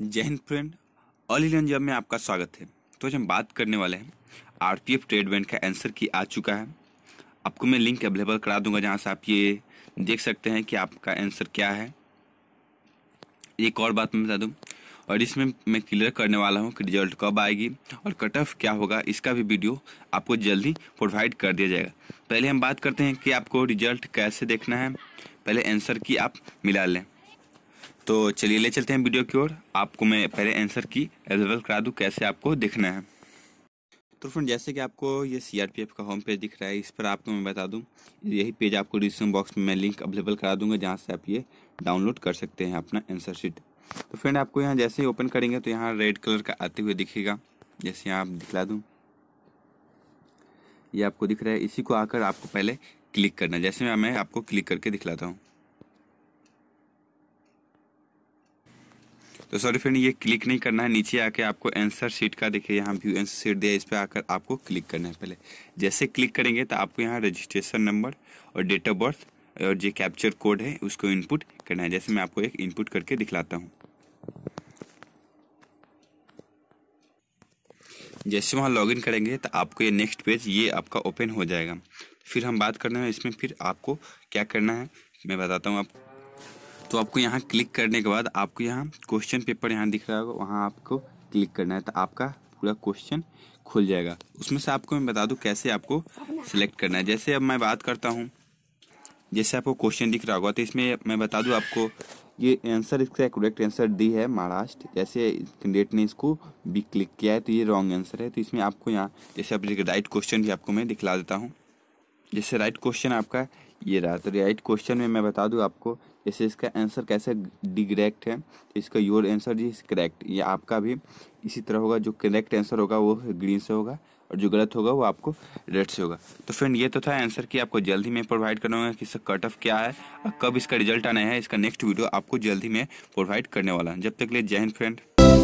जय हिंद friend all Indian job में आपका स्वागत है तो आज हम बात करने वाले हैं R P F trade bank का आंसर की आ चुका है आपको मैं लिंक अवेलेबल करा दूंगा जहां से आप ये देख सकते हैं कि आपका आंसर क्या है एक और बात मैं बता दूँ और इसमें मैं क्लियर करने वाला हूँ कि रिजल्ट कब आएगी और कट ऑफ क्या होगा इसका भी वीडियो आपको जल्दी प्रोवाइड कर दिया जाएगा पहले हम बात करते हैं कि आपको रिजल्ट कैसे देखना है पहले आंसर की आप मिला लें तो चलिए ले चलते हैं वीडियो की ओर आपको मैं पहले आंसर की अवेलेबल करा दूँ कैसे आपको देखना है तो फ्रेंड जैसे कि आपको ये सी का होम पेज दिख रहा है इस पर आपको मैं बता दूं यही पेज आपको डिस्क्रिप्शन बॉक्स में मैं लिंक अवेलेबल करा दूंगा जहां से आप ये डाउनलोड कर सकते हैं अपना आंसर शीट तो फ्रेंड आपको यहाँ जैसे ही ओपन करेंगे तो यहाँ रेड कलर का आते हुए दिखेगा जैसे यहाँ आप दिखला दूँ ये आपको दिख रहा है इसी को आकर आपको पहले क्लिक करना जैसे मैं मैं आपको क्लिक करके दिखलाता हूँ तो सॉरी फ्रेंड ये क्लिक नहीं करना है नीचे आके आपको आंसर शीट का देखिए यहाँ व्यू आंसर शीट दिया इस पर आकर आपको क्लिक करना है पहले जैसे क्लिक करेंगे तो आपको यहाँ रजिस्ट्रेशन नंबर और डेट ऑफ बर्थ और जो कैप्चर कोड है उसको इनपुट करना है जैसे मैं आपको एक इनपुट करके दिखलाता हूँ जैसे वहाँ लॉगिन करेंगे तो आपको ये नेक्स्ट पेज ये आपका ओपन हो जाएगा फिर हम बात करना हैं इसमें फिर आपको क्या करना है मैं बताता हूँ आपको तो आपको यहाँ क्लिक करने के बाद आपको यहाँ क्वेश्चन पेपर यहाँ दिख रहा होगा वहाँ आपको क्लिक करना है तो आपका पूरा क्वेश्चन खुल जाएगा उसमें से आपको मैं बता दूँ कैसे आपको सिलेक्ट करना है जैसे अब मैं बात करता हूँ जैसे आपको क्वेश्चन दिख रहा होगा तो इसमें मैं बता दूँ आपको ये आंसर इसका करेक्ट आंसर डी है महाराष्ट्र जैसे कैंडिडेट ने इसको बी क्लिक किया है तो ये रॉन्ग आंसर है तो इसमें आपको यहाँ जैसे आप राइट क्वेश्चन भी आपको मैं दिखला देता हूँ जैसे राइट क्वेश्चन आपका ये रहा तो राइट क्वेश्चन में मैं बता दूं आपको जैसे इसका आंसर कैसे डिग्रेक्ट है तो इसका योर आंसर जी करेक्ट ये आपका भी इसी तरह होगा जो करेक्ट आंसर होगा वो ग्रीन से होगा और जो गलत होगा वो आपको रेड से होगा तो फ्रेंड ये तो था आंसर कि आपको जल्दी में प्रोवाइड प्रोवाइड करूँगा कि इसका कट ऑफ क्या है और कब इसका रिजल्ट आना है इसका नेक्स्ट वीडियो आपको जल्दी में प्रोवाइड करने वाला है जब तक लिए जय हिंद फ्रेंड